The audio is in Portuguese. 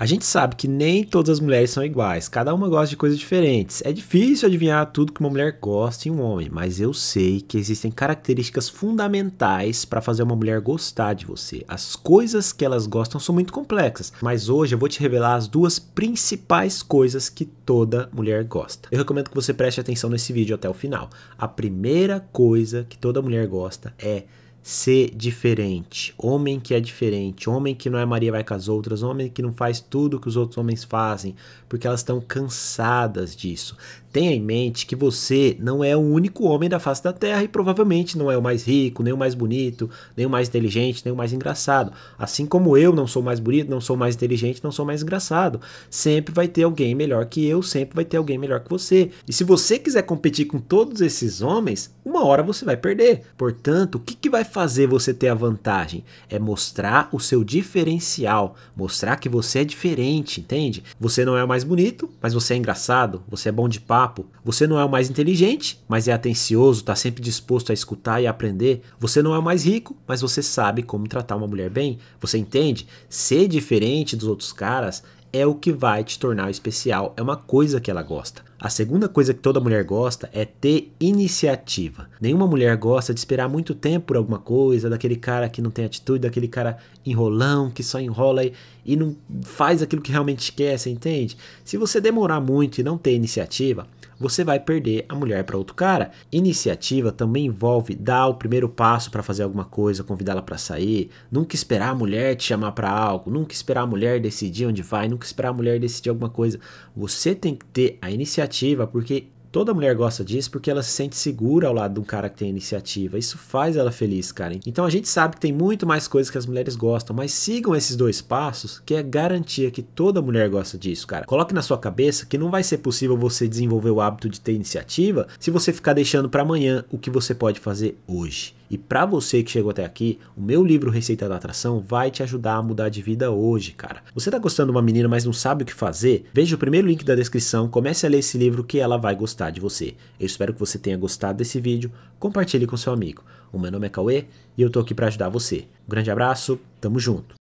A gente sabe que nem todas as mulheres são iguais, cada uma gosta de coisas diferentes. É difícil adivinhar tudo que uma mulher gosta em um homem, mas eu sei que existem características fundamentais para fazer uma mulher gostar de você. As coisas que elas gostam são muito complexas, mas hoje eu vou te revelar as duas principais coisas que toda mulher gosta. Eu recomendo que você preste atenção nesse vídeo até o final. A primeira coisa que toda mulher gosta é ser diferente, homem que é diferente, homem que não é Maria vai com as outras, homem que não faz tudo que os outros homens fazem, porque elas estão cansadas disso. Tenha em mente que você não é o único homem da face da terra e provavelmente não é o mais rico, nem o mais bonito, nem o mais inteligente, nem o mais engraçado. Assim como eu não sou mais bonito, não sou mais inteligente, não sou mais engraçado. Sempre vai ter alguém melhor que eu, sempre vai ter alguém melhor que você. E se você quiser competir com todos esses homens, uma hora você vai perder. Portanto, o que, que vai fazer você ter a vantagem, é mostrar o seu diferencial, mostrar que você é diferente, entende? Você não é o mais bonito, mas você é engraçado, você é bom de papo. Você não é o mais inteligente, mas é atencioso, está sempre disposto a escutar e aprender. Você não é o mais rico, mas você sabe como tratar uma mulher bem. Você entende? Ser diferente dos outros caras é o que vai te tornar especial, é uma coisa que ela gosta. A segunda coisa que toda mulher gosta é ter iniciativa. Nenhuma mulher gosta de esperar muito tempo por alguma coisa, daquele cara que não tem atitude, daquele cara enrolão, que só enrola e, e não faz aquilo que realmente quer, você entende? Se você demorar muito e não ter iniciativa, você vai perder a mulher para outro cara. Iniciativa também envolve dar o primeiro passo para fazer alguma coisa, convidá-la para sair, nunca esperar a mulher te chamar para algo, nunca esperar a mulher decidir onde vai, nunca esperar a mulher decidir alguma coisa. Você tem que ter a iniciativa porque Toda mulher gosta disso porque ela se sente segura ao lado de um cara que tem iniciativa. Isso faz ela feliz, cara. Então a gente sabe que tem muito mais coisas que as mulheres gostam, mas sigam esses dois passos, que é garantia que toda mulher gosta disso, cara. Coloque na sua cabeça que não vai ser possível você desenvolver o hábito de ter iniciativa se você ficar deixando para amanhã o que você pode fazer hoje. E para você que chegou até aqui, o meu livro Receita da Atração vai te ajudar a mudar de vida hoje, cara. Você tá gostando de uma menina, mas não sabe o que fazer? Veja o primeiro link da descrição, comece a ler esse livro que ela vai gostar de você. Eu espero que você tenha gostado desse vídeo, compartilhe com seu amigo. O meu nome é Cauê e eu tô aqui para ajudar você. Um grande abraço, tamo junto.